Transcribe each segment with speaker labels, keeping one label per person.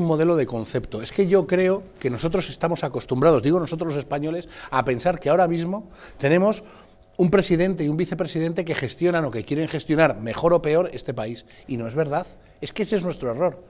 Speaker 1: un modelo de concepto. Es que yo creo que nosotros estamos acostumbrados, digo nosotros los españoles, a pensar que ahora mismo tenemos un presidente y un vicepresidente que gestionan o que quieren gestionar mejor o peor este país. Y no es verdad. Es que ese es nuestro error.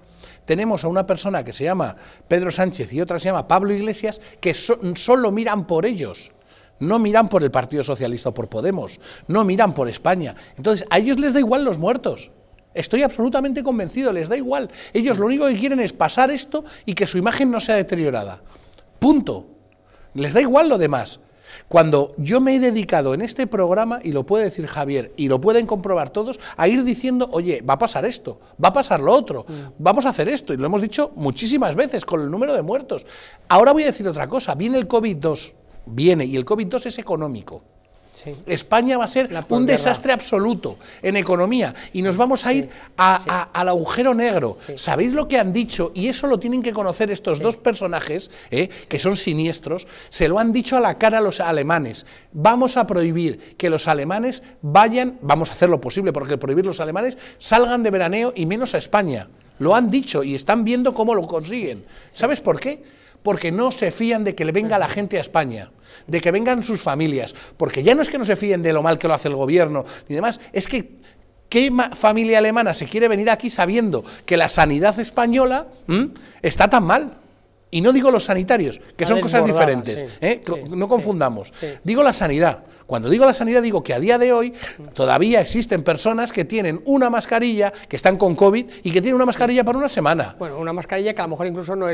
Speaker 1: Tenemos a una persona que se llama Pedro Sánchez y otra se llama Pablo Iglesias que solo miran por ellos. No miran por el Partido Socialista o por Podemos. No miran por España. Entonces, a ellos les da igual los muertos. Estoy absolutamente convencido, les da igual. Ellos lo único que quieren es pasar esto y que su imagen no sea deteriorada. Punto. Les da igual lo demás. Cuando yo me he dedicado en este programa, y lo puede decir Javier, y lo pueden comprobar todos, a ir diciendo, oye, va a pasar esto, va a pasar lo otro, mm. vamos a hacer esto, y lo hemos dicho muchísimas veces con el número de muertos. Ahora voy a decir otra cosa, viene el COVID-2, viene, y el COVID-2 es económico. España va a ser un desastre absoluto en economía y nos vamos a ir al agujero negro. ¿Sabéis lo que han dicho? Y eso lo tienen que conocer estos dos personajes, ¿eh? que son siniestros, se lo han dicho a la cara a los alemanes. Vamos a prohibir que los alemanes vayan, vamos a hacer lo posible porque prohibir los alemanes, salgan de veraneo y menos a España. Lo han dicho y están viendo cómo lo consiguen. ¿Sabes por qué? porque no se fían de que le venga la gente a España, de que vengan sus familias, porque ya no es que no se fíen de lo mal que lo hace el gobierno ni demás, es que ¿qué familia alemana se quiere venir aquí sabiendo que la sanidad española está tan mal? Y no digo los sanitarios, que son cosas diferentes, ¿eh? no confundamos. digo la sanidad. Cuando digo la sanidad, digo que a día de hoy todavía existen personas que tienen una mascarilla, que están con COVID y que tienen una mascarilla para una semana. Bueno, una mascarilla que a lo mejor incluso no es